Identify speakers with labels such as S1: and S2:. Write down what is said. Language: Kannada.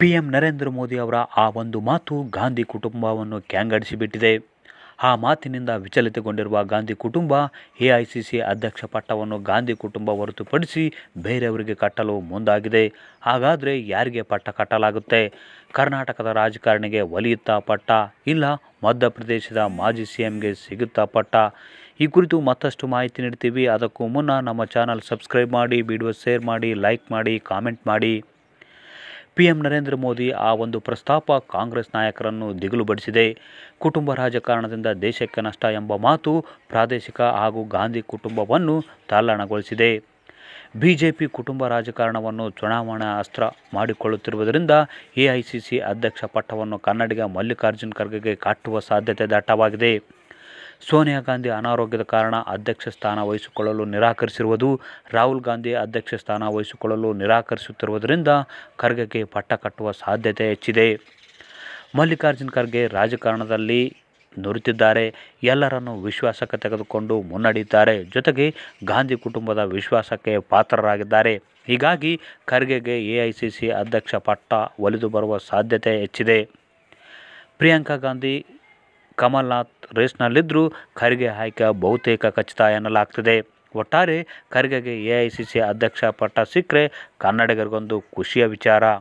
S1: ಪಿ ಎಂ ನರೇಂದ್ರ ಮೋದಿ ಅವರ ಆ ಒಂದು ಮಾತು ಗಾಂಧಿ ಕುಟುಂಬವನ್ನು ಕ್ಯಾಂಗಡಿಸಿಬಿಟ್ಟಿದೆ ಆ ಮಾತಿನಿಂದ ವಿಚಲಿತಗೊಂಡಿರುವ ಗಾಂಧಿ ಕುಟುಂಬ ಎ ಐ ಸಿ ಸಿ ಅಧ್ಯಕ್ಷ ಪಟ್ಟವನ್ನು ಗಾಂಧಿ ಕುಟುಂಬ ಹೊರತುಪಡಿಸಿ ಬೇರೆಯವರಿಗೆ ಕಟ್ಟಲು ಮುಂದಾಗಿದೆ ಹಾಗಾದರೆ ಯಾರಿಗೆ ಪಟ್ಟ ಕಟ್ಟಲಾಗುತ್ತೆ ಕರ್ನಾಟಕದ ರಾಜಕಾರಣಿಗೆ ಒಲಿಯುತ್ತಾ ಪಟ್ಟ ಇಲ್ಲ ಮಧ್ಯಪ್ರದೇಶದ ಮಾಜಿ ಸಿ ಎಂಗೆ ಸಿಗುತ್ತಾ ಪಟ್ಟ ಈ ಕುರಿತು ಮತ್ತಷ್ಟು ಮಾಹಿತಿ ನೀಡ್ತೀವಿ ಅದಕ್ಕೂ ಮುನ್ನ ನಮ್ಮ ಚಾನಲ್ ಸಬ್ಸ್ಕ್ರೈಬ್ ಮಾಡಿ ವಿಡಿಯೋ ಶೇರ್ ಮಾಡಿ ಲೈಕ್ ಮಾಡಿ ಕಾಮೆಂಟ್ ಮಾಡಿ ಪಿಎಂ ನರೇಂದ್ರ ಮೋದಿ ಆ ಒಂದು ಪ್ರಸ್ತಾಪ ಕಾಂಗ್ರೆಸ್ ನಾಯಕರನ್ನು ದಿಗಿಲು ಬಡಿಸಿದೆ ಕುಟುಂಬ ರಾಜಕಾರಣದಿಂದ ದೇಶಕ್ಕೆ ನಷ್ಟ ಎಂಬ ಮಾತು ಪ್ರಾದೇಶಿಕ ಹಾಗೂ ಗಾಂಧಿ ಕುಟುಂಬವನ್ನು ತಾಲಣಗೊಳಿಸಿದೆ ಬಿಜೆಪಿ ಕುಟುಂಬ ರಾಜಕಾರಣವನ್ನು ಚುನಾವಣಾ ಅಸ್ತ್ರ ಮಾಡಿಕೊಳ್ಳುತ್ತಿರುವುದರಿಂದ ಎಐಸಿಸಿ ಅಧ್ಯಕ್ಷ ಪಟ್ಟವನ್ನು ಕನ್ನಡಿಗ ಮಲ್ಲಿಕಾರ್ಜುನ್ ಖರ್ಗೆಗೆ ಕಟ್ಟುವ ಸಾಧ್ಯತೆ ದಟ್ಟವಾಗಿದೆ ಸೋನಿಯಾ ಗಾಂಧಿ ಅನಾರೋಗ್ಯದ ಕಾರಣ ಅಧ್ಯಕ್ಷ ಸ್ಥಾನ ವಹಿಸಿಕೊಳ್ಳಲು ನಿರಾಕರಿಸಿರುವುದು ರಾಹುಲ್ ಗಾಂಧಿ ಅಧ್ಯಕ್ಷ ಸ್ಥಾನ ವಹಿಸಿಕೊಳ್ಳಲು ನಿರಾಕರಿಸುತ್ತಿರುವುದರಿಂದ ಖರ್ಗೆಗೆ ಪಟ್ಟ ಕಟ್ಟುವ ಸಾಧ್ಯತೆ ಹೆಚ್ಚಿದೆ ಮಲ್ಲಿಕಾರ್ಜುನ್ ಖರ್ಗೆ ರಾಜಕಾರಣದಲ್ಲಿ ನುರಿತಿದ್ದಾರೆ ಎಲ್ಲರನ್ನು ವಿಶ್ವಾಸಕ್ಕೆ ತೆಗೆದುಕೊಂಡು ಮುನ್ನಡೆಯುತ್ತಾರೆ ಜೊತೆಗೆ ಗಾಂಧಿ ಕುಟುಂಬದ ವಿಶ್ವಾಸಕ್ಕೆ ಪಾತ್ರರಾಗಿದ್ದಾರೆ ಹೀಗಾಗಿ ಖರ್ಗೆಗೆ ಎ ಐ ಸಿ ಸಿ ಅಧ್ಯಕ್ಷ ಪಟ್ಟ ಒಲಿದು ಬರುವ ಸಾಧ್ಯತೆ ಹೆಚ್ಚಿದೆ ಪ್ರಿಯಾಂಕಾ ಗಾಂಧಿ ಕಮಲ್ನಾಥ್ ರೇಸ್ನಲ್ಲಿದ್ದರೂ ಖರ್ಗೆ ಆಯ್ಕೆ ಬಹುತೇಕ ಖಚಿತ ಎನ್ನಲಾಗ್ತದೆ ಒಟ್ಟಾರೆ ಖರ್ಗೆಗೆ ಎ ಐ ಸಿ ಸಿ ಅಧ್ಯಕ್ಷ ಪಟ್ಟ ಸಿಕ್ಕರೆ ಕನ್ನಡಿಗರಿಗೊಂದು ಖುಷಿಯ ವಿಚಾರ